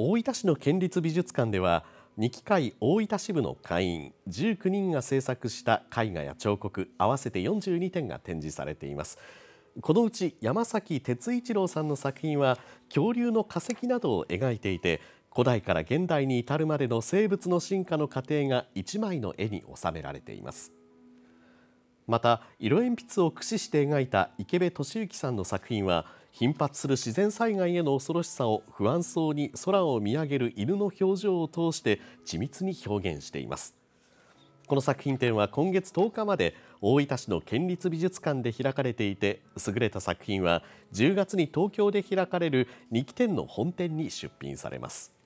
大分市の県立美術館では2機会大分支部の会員19人が制作した絵画や彫刻合わせて42点が展示されていますこのうち山崎哲一郎さんの作品は恐竜の化石などを描いていて古代から現代に至るまでの生物の進化の過程が1枚の絵に収められていますまた色鉛筆を駆使して描いた池部俊之さんの作品は頻発する自然災害への恐ろしさを不安そうに空を見上げる犬の表情を通して緻密に表現していますこの作品展は今月10日まで大分市の県立美術館で開かれていて優れた作品は10月に東京で開かれる2期展の本展に出品されます